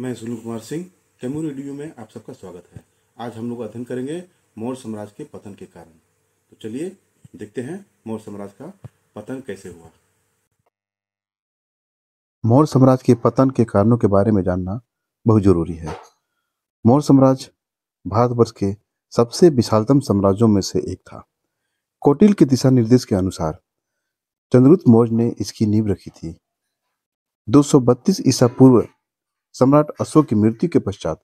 मैं सुनील कुमार सिंह कैमूर रेडियो में आप सबका स्वागत है आज हम लोग अध्ययन करेंगे मौर्य साम्राज्य के पतन के कारण तो चलिए देखते हैं मौर्य साम्राज्य का पतन कैसे हुआ मौर्य साम्राज्य के पतन के कारणों के बारे में जानना बहुत जरूरी है मौर्य साम्राज्य भारतवर्ष के सबसे विशालतम साम्राज्यों में से एक था कोटिल के दिशा निर्देश के अनुसार चंद्रगुप्त मौर्य ने इसकी नींव रखी थी 232 ईसा पूर्व सम्राट अशोक की मृत्यु के पश्चात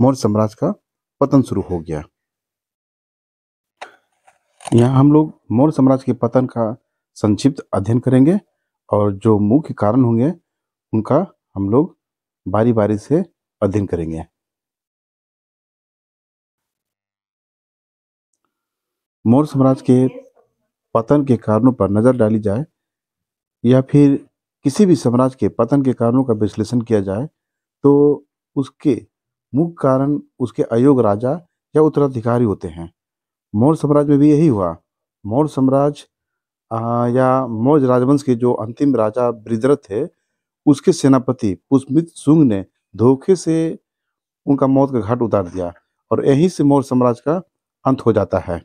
मौर्य साम्राज्य का पतन शुरू हो गया यहाँ हम लोग मौर्य साम्राज्य के पतन का संक्षिप्त अध्ययन करेंगे और जो मुख्य कारण होंगे उनका हम लोग बारी बारी से अध्ययन करेंगे मौर्य साम्राज्य के पतन के कारणों पर नज़र डाली जाए या फिर किसी भी साम्राज्य के पतन के कारणों का विश्लेषण किया जाए तो उसके मुख्य कारण उसके अयोग राजा या उत्तराधिकारी होते हैं मौर्य साम्राज्य में भी यही हुआ मौर्य साम्राज्य या मौर्य राजवंश के जो अंतिम राजा ब्रिदरथ थे उसके सेनापति पुष्मित सुंग ने धोखे से उनका मौत का घाट उतार दिया और यहीं से मौर्य साम्राज्य का अंत हो जाता है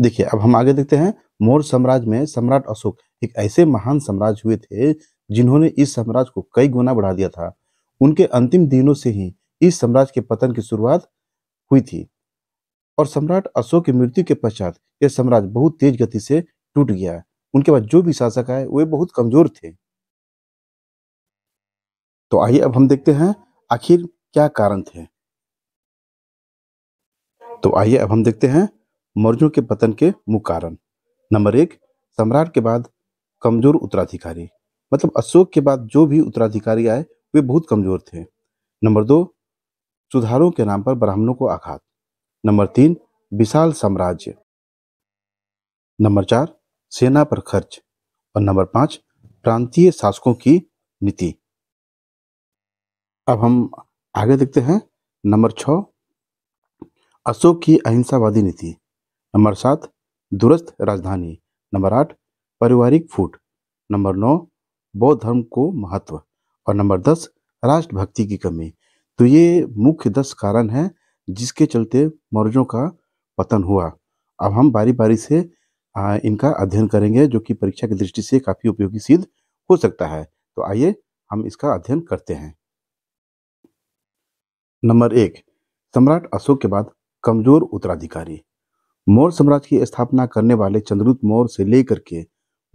देखिए अब हम आगे देखते हैं मौर्य साम्राज्य में सम्राट अशोक एक ऐसे महान साम्राज्य हुए थे जिन्होंने इस साम्राज्य को कई गुना बढ़ा दिया था उनके अंतिम दिनों से ही इस साम्राज्य के पतन की शुरुआत हुई थी और सम्राट अशोक की मृत्यु के पश्चात यह साम्राज्य बहुत तेज गति से टूट गया उनके बाद जो भी शासक आए वे बहुत कमजोर थे तो आइए अब हम देखते हैं आखिर क्या कारण थे तो आइए अब हम देखते हैं मौर्यों के पतन के मुख्य कारण नंबर एक सम्राट के बाद कमजोर उत्तराधिकारी मतलब अशोक के बाद जो भी उत्तराधिकारी आए वे बहुत कमजोर थे नंबर दो सुधारों के नाम पर ब्राह्मणों को आघात नंबर तीन विशाल साम्राज्य नंबर चार सेना पर खर्च और नंबर पांच प्रांतीय शासकों की नीति अब हम आगे देखते हैं नंबर छ अशोक की अहिंसावादी नीति नंबर सात दूरस्थ राजधानी नंबर आठ पारिवारिक फूट नंबर नौ बौद्ध धर्म को महत्व और नंबर दस राष्ट्रभक्ति की कमी तो ये मुख्य दस कारण हैं जिसके चलते मौर्यों का पतन हुआ अब हम बारी बारी से इनका अध्ययन करेंगे जो कि परीक्षा की दृष्टि से काफ़ी उपयोगी सिद्ध हो सकता है तो आइए हम इसका अध्ययन करते हैं नंबर एक सम्राट अशोक के बाद कमजोर उत्तराधिकारी मौर्य साम्राज्य की स्थापना करने वाले चंद्रगुप्त मौर्य से लेकर के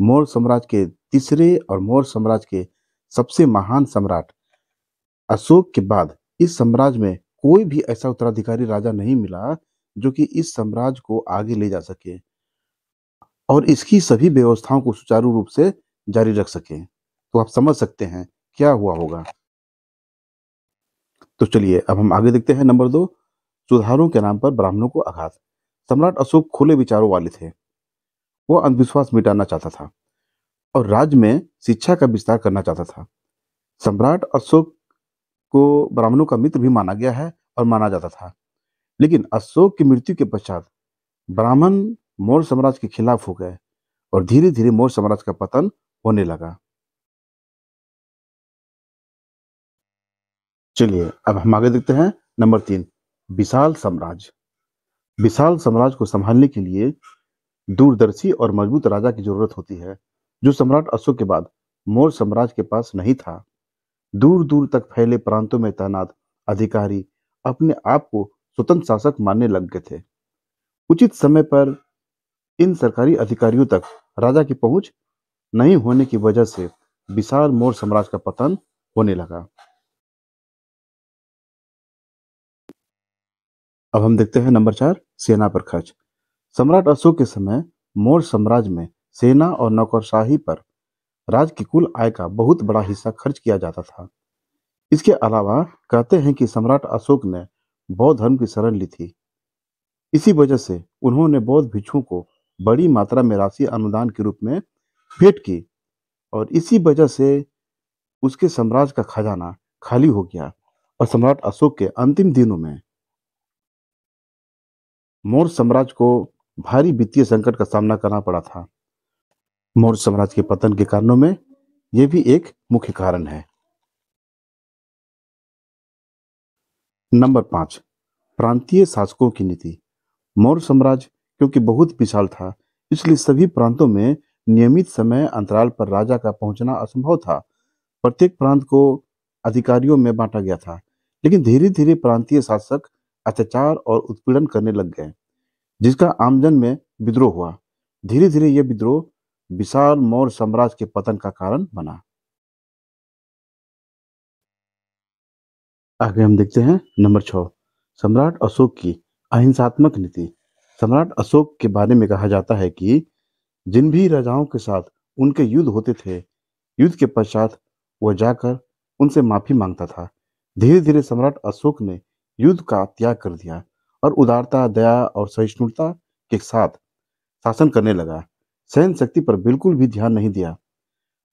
मौर्य साम्राज्य के तीसरे और मौर्य साम्राज्य के सबसे महान सम्राट अशोक के बाद इस साम्राज्य में कोई भी ऐसा उत्तराधिकारी राजा नहीं मिला जो कि इस साम्राज्य को आगे ले जा सके और इसकी सभी व्यवस्थाओं को सुचारू रूप से जारी रख सके तो आप समझ सकते हैं क्या हुआ होगा तो चलिए अब हम आगे देखते हैं नंबर दो सुधारों के नाम पर ब्राह्मणों को आघात सम्राट अशोक खुले विचारों वाले थे वो अंधविश्वास मिटाना चाहता था और राज्य में शिक्षा का विस्तार करना चाहता था सम्राट अशोक को ब्राह्मणों का मित्र भी माना गया है और माना जाता था लेकिन अशोक की मृत्यु के पश्चात ब्राह्मण मौर्य साम्राज्य के खिलाफ हो गए और धीरे धीरे मौर्य साम्राज्य का पतन होने लगा चलिए अब हम आगे देखते हैं नंबर तीन विशाल साम्राज्य विशाल साम्राज्य को संभालने के लिए दूरदर्शी और मजबूत राजा की जरूरत होती है जो सम्राट अशोक के बाद मौर्य साम्राज्य के पास नहीं था दूर दूर तक फैले प्रांतों में तैनात अधिकारी अपने आप को स्वतंत्र शासक मानने लग गए थे उचित समय पर इन सरकारी अधिकारियों तक राजा की पहुंच नहीं होने की वजह से विशाल मौर्य साम्राज्य का पतन होने लगा अब हम देखते हैं नंबर चार सेना पर खर्च सम्राट अशोक के समय मौर्य साम्राज्य में सेना और नौकरशाही पर राज्य की कुल आय का बहुत बड़ा हिस्सा खर्च किया जाता था इसके अलावा कहते हैं कि सम्राट अशोक ने बौद्ध धर्म की शरण ली थी इसी वजह से उन्होंने बौद्ध भिक्षुओं को बड़ी मात्रा में राशि अनुदान के रूप में भेंट की और इसी वजह से उसके साम्राज्य का खजाना खाली हो गया और सम्राट अशोक के अंतिम दिनों में मौर्य साम्राज्य को भारी वित्तीय संकट का सामना करना पड़ा था मौर्य साम्राज्य के पतन के कारणों में यह भी एक मुख्य कारण है नंबर पांच प्रांतीय शासकों की नीति मौर्य साम्राज्य क्योंकि बहुत विशाल था इसलिए सभी प्रांतों में नियमित समय अंतराल पर राजा का पहुंचना असंभव था प्रत्येक प्रांत को अधिकारियों में बांटा गया था लेकिन धीरे धीरे प्रांतीय शासक अत्याचार और उत्पीड़न करने लग गए जिसका आमजन में विद्रोह हुआ धीरे धीरे यह विद्रोह विशाल मौर्य साम्राज्य के पतन का कारण बना आगे हम देखते हैं नंबर छ सम्राट अशोक की अहिंसात्मक नीति सम्राट अशोक के बारे में कहा जाता है कि जिन भी राजाओं के साथ उनके युद्ध होते थे युद्ध के पश्चात वह जाकर उनसे माफी मांगता था धीरे धीरे सम्राट अशोक ने युद्ध का त्याग कर दिया और उदारता दया और सहिष्णुता के साथ शासन करने लगा सहन शक्ति पर बिल्कुल भी ध्यान नहीं दिया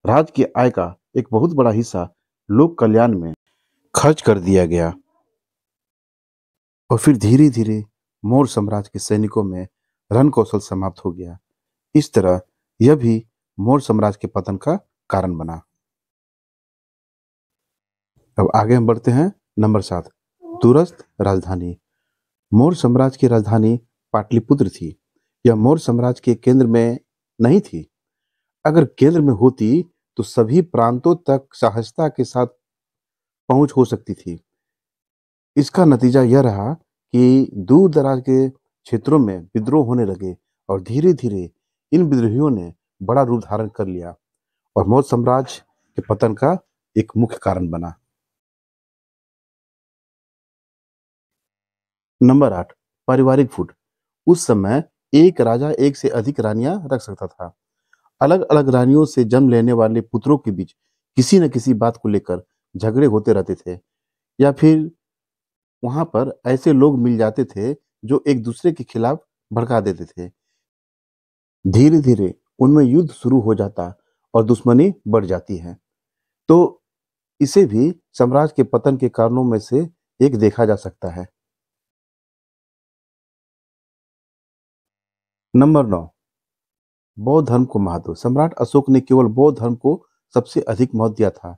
राज की आय का एक बहुत बड़ा हिस्सा लोक कल्याण में खर्च कर दिया गया और फिर धीरे धीरे मौर्य साम्राज्य के सैनिकों में रण कौशल समाप्त हो गया इस तरह यह भी मौर्य साम्राज्य के पतन का कारण बना अब आगे हम बढ़ते हैं नंबर सात दूरस्थ राजधानी मौर्य साम्राज्य की राजधानी पाटलिपुत्र थी यह मौर्य साम्राज्य के केंद्र में नहीं थी अगर केंद्र में होती तो सभी प्रांतों तक सहजता के साथ पहुंच हो सकती थी इसका नतीजा यह रहा कि दूर दराज के क्षेत्रों में विद्रोह होने लगे और धीरे धीरे इन विद्रोहियों ने बड़ा रूप धारण कर लिया और मौर्य साम्राज्य के पतन का एक मुख्य कारण बना नंबर आठ पारिवारिक फूट उस समय एक राजा एक से अधिक रानियां रख सकता था अलग अलग रानियों से जन्म लेने वाले पुत्रों के बीच किसी न किसी बात को लेकर झगड़े होते रहते थे या फिर वहां पर ऐसे लोग मिल जाते थे जो एक दूसरे के खिलाफ भड़का देते थे धीरे धीरे उनमें युद्ध शुरू हो जाता और दुश्मनी बढ़ जाती है तो इसे भी साम्राज्य के पतन के कारणों में से एक देखा जा सकता है नंबर नौ बौद्ध धर्म को महत्व सम्राट अशोक ने केवल बौद्ध धर्म को सबसे अधिक महत्व दिया था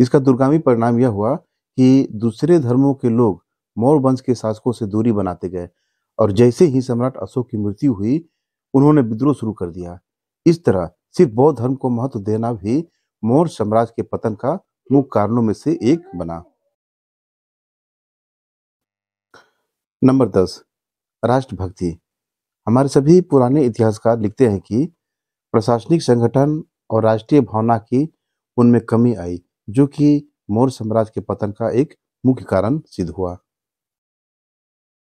इसका दुर्गामी परिणाम यह हुआ कि दूसरे धर्मों के लोग मौर्य वंश के शासकों से दूरी बनाते गए और जैसे ही सम्राट अशोक की मृत्यु हुई उन्होंने विद्रोह शुरू कर दिया इस तरह सिर्फ बौद्ध धर्म को महत्व देना भी मौर्य साम्राज्य के पतन का मुख्य कारणों में से एक बना नंबर दस राष्ट्रभक्ति हमारे सभी पुराने इतिहासकार लिखते हैं कि प्रशासनिक संगठन और राष्ट्रीय भावना की उनमें कमी आई जो कि मौर्य साम्राज्य के पतन का एक मुख्य कारण सिद्ध हुआ